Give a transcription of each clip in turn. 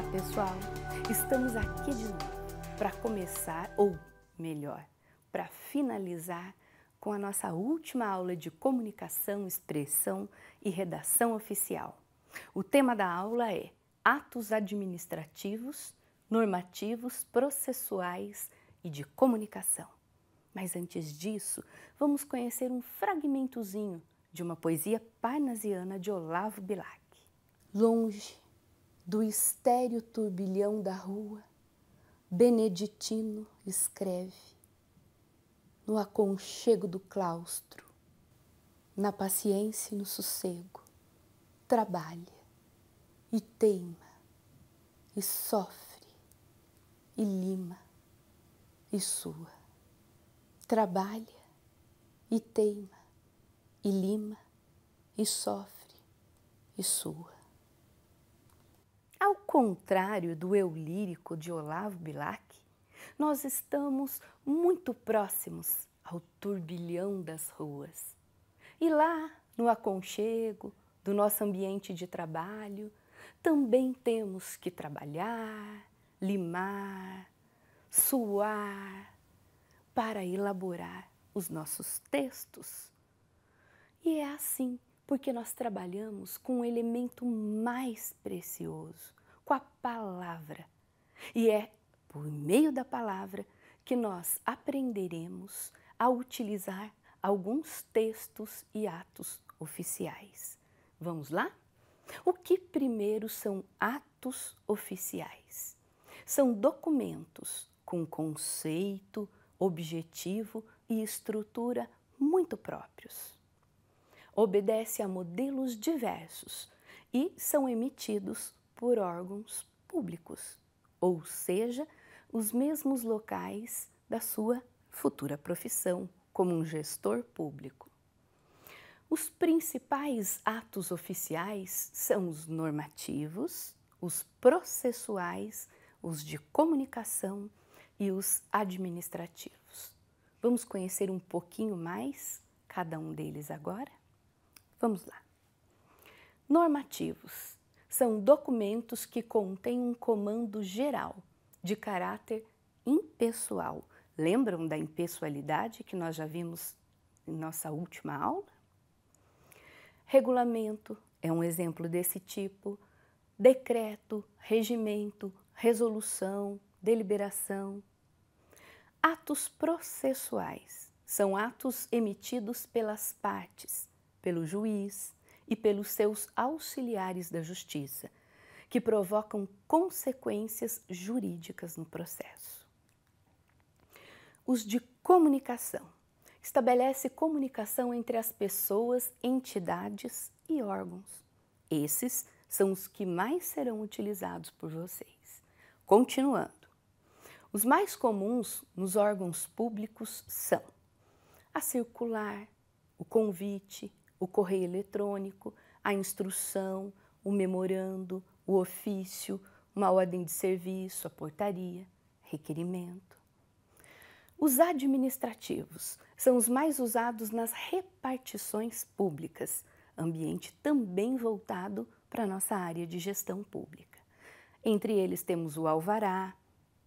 Olá, pessoal! Estamos aqui de novo para começar, ou melhor, para finalizar com a nossa última aula de comunicação, expressão e redação oficial. O tema da aula é Atos Administrativos, Normativos, Processuais e de Comunicação. Mas antes disso, vamos conhecer um fragmentozinho de uma poesia parnasiana de Olavo Bilac. Longe do estéreo turbilhão da rua, Beneditino escreve, no aconchego do claustro, na paciência e no sossego, trabalha e teima e sofre e lima e sua. Trabalha e teima e lima e sofre e sua contrário do eu lírico de Olavo Bilac, nós estamos muito próximos ao turbilhão das ruas. E lá, no aconchego do nosso ambiente de trabalho, também temos que trabalhar, limar, suar para elaborar os nossos textos. E é assim porque nós trabalhamos com o um elemento mais precioso, com a palavra. E é por meio da palavra que nós aprenderemos a utilizar alguns textos e atos oficiais. Vamos lá? O que primeiro são atos oficiais? São documentos com conceito, objetivo e estrutura muito próprios. Obedece a modelos diversos e são emitidos por órgãos públicos, ou seja, os mesmos locais da sua futura profissão como um gestor público. Os principais atos oficiais são os normativos, os processuais, os de comunicação e os administrativos. Vamos conhecer um pouquinho mais cada um deles agora? Vamos lá. Normativos são documentos que contêm um comando geral, de caráter impessoal. Lembram da impessoalidade que nós já vimos em nossa última aula? Regulamento é um exemplo desse tipo. Decreto, regimento, resolução, deliberação. Atos processuais são atos emitidos pelas partes, pelo juiz, e pelos seus auxiliares da justiça, que provocam consequências jurídicas no processo. Os de comunicação. Estabelece comunicação entre as pessoas, entidades e órgãos. Esses são os que mais serão utilizados por vocês. Continuando. Os mais comuns nos órgãos públicos são a circular, o convite, o correio eletrônico, a instrução, o memorando, o ofício, uma ordem de serviço, a portaria, requerimento. Os administrativos são os mais usados nas repartições públicas, ambiente também voltado para nossa área de gestão pública. Entre eles temos o alvará,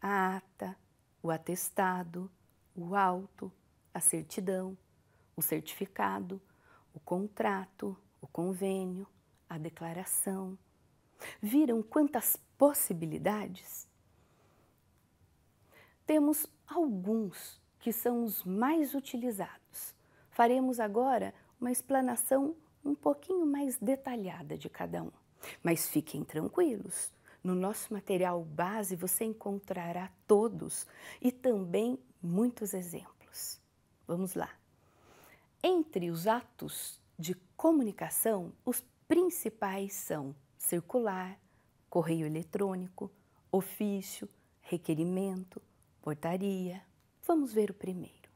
a ata, o atestado, o auto, a certidão, o certificado, o contrato, o convênio, a declaração. Viram quantas possibilidades? Temos alguns que são os mais utilizados. Faremos agora uma explanação um pouquinho mais detalhada de cada um. Mas fiquem tranquilos, no nosso material base você encontrará todos e também muitos exemplos. Vamos lá! Entre os atos de comunicação, os principais são circular, correio eletrônico, ofício, requerimento, portaria. Vamos ver o primeiro.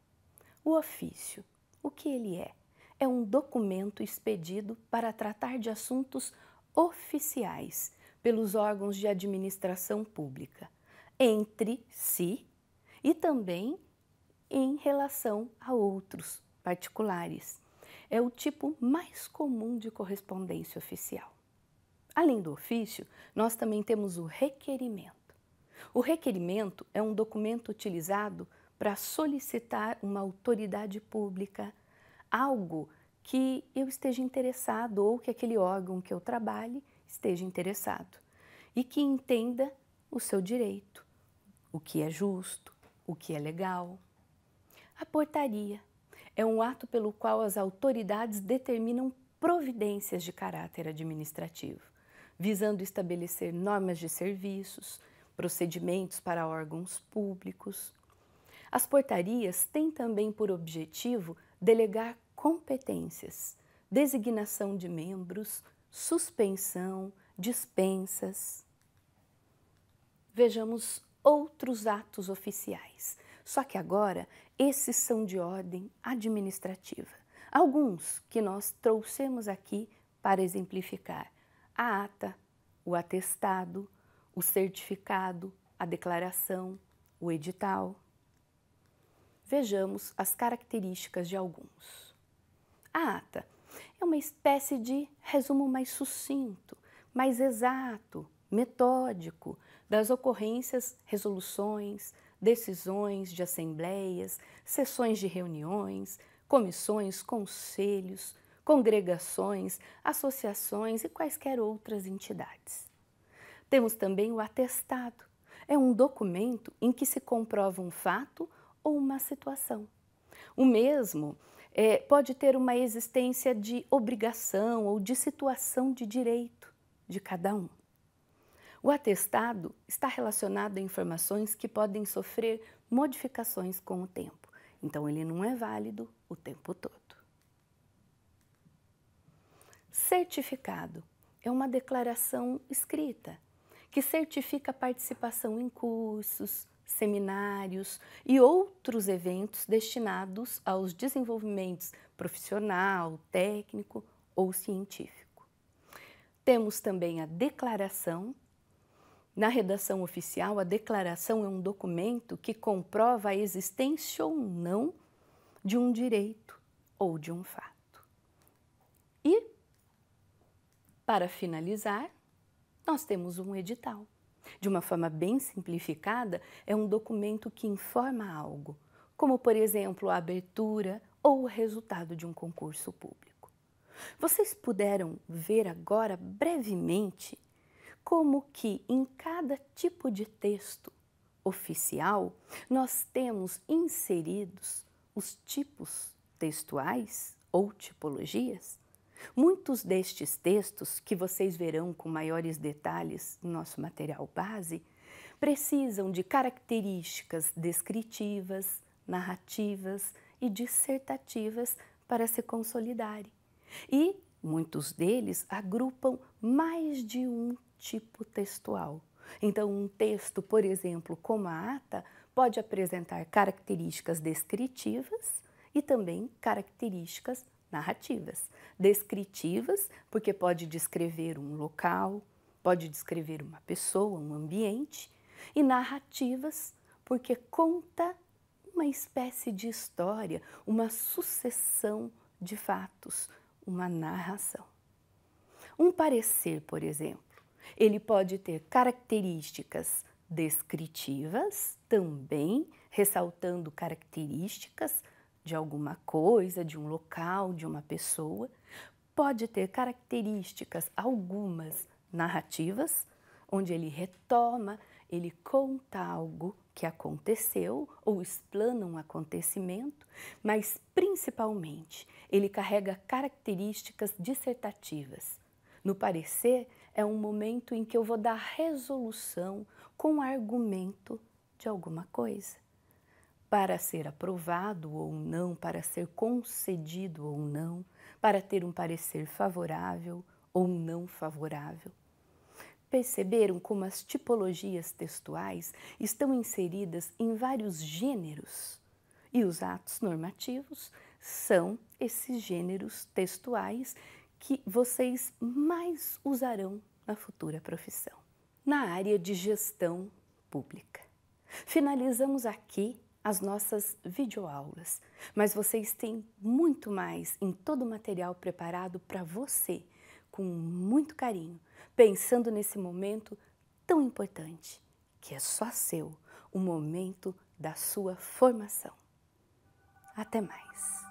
O ofício, o que ele é? É um documento expedido para tratar de assuntos oficiais pelos órgãos de administração pública, entre si e também em relação a outros particulares. É o tipo mais comum de correspondência oficial. Além do ofício, nós também temos o requerimento. O requerimento é um documento utilizado para solicitar uma autoridade pública algo que eu esteja interessado ou que aquele órgão que eu trabalhe esteja interessado e que entenda o seu direito, o que é justo, o que é legal. A portaria é um ato pelo qual as autoridades determinam providências de caráter administrativo, visando estabelecer normas de serviços, procedimentos para órgãos públicos. As portarias têm também por objetivo delegar competências, designação de membros, suspensão, dispensas. Vejamos outros atos oficiais, só que agora esses são de ordem administrativa. Alguns que nós trouxemos aqui para exemplificar: a ata, o atestado, o certificado, a declaração, o edital. Vejamos as características de alguns. A ata é uma espécie de resumo mais sucinto, mais exato, metódico das ocorrências, resoluções, decisões de assembleias, sessões de reuniões, comissões, conselhos, congregações, associações e quaisquer outras entidades. Temos também o atestado. É um documento em que se comprova um fato ou uma situação. O mesmo é, pode ter uma existência de obrigação ou de situação de direito de cada um. O atestado está relacionado a informações que podem sofrer modificações com o tempo, então ele não é válido o tempo todo. Certificado é uma declaração escrita que certifica a participação em cursos, seminários e outros eventos destinados aos desenvolvimentos profissional, técnico ou científico. Temos também a declaração na redação oficial, a declaração é um documento que comprova a existência ou não de um direito ou de um fato. E, para finalizar, nós temos um edital. De uma forma bem simplificada, é um documento que informa algo, como, por exemplo, a abertura ou o resultado de um concurso público. Vocês puderam ver agora brevemente como que em cada tipo de texto oficial nós temos inseridos os tipos textuais ou tipologias. Muitos destes textos, que vocês verão com maiores detalhes no nosso material base, precisam de características descritivas, narrativas e dissertativas para se consolidarem. E Muitos deles agrupam mais de um tipo textual. Então, um texto, por exemplo, como a ata, pode apresentar características descritivas e também características narrativas. Descritivas, porque pode descrever um local, pode descrever uma pessoa, um ambiente, e narrativas, porque conta uma espécie de história, uma sucessão de fatos, uma narração. Um parecer, por exemplo, ele pode ter características descritivas, também ressaltando características de alguma coisa, de um local, de uma pessoa. Pode ter características, algumas narrativas, onde ele retoma, ele conta algo que aconteceu ou explana um acontecimento, mas principalmente ele carrega características dissertativas. No parecer, é um momento em que eu vou dar resolução com argumento de alguma coisa. Para ser aprovado ou não, para ser concedido ou não, para ter um parecer favorável ou não favorável. Perceberam como as tipologias textuais estão inseridas em vários gêneros e os atos normativos são esses gêneros textuais que vocês mais usarão na futura profissão, na área de gestão pública. Finalizamos aqui as nossas videoaulas, mas vocês têm muito mais em todo o material preparado para você com muito carinho, pensando nesse momento tão importante, que é só seu, o momento da sua formação. Até mais!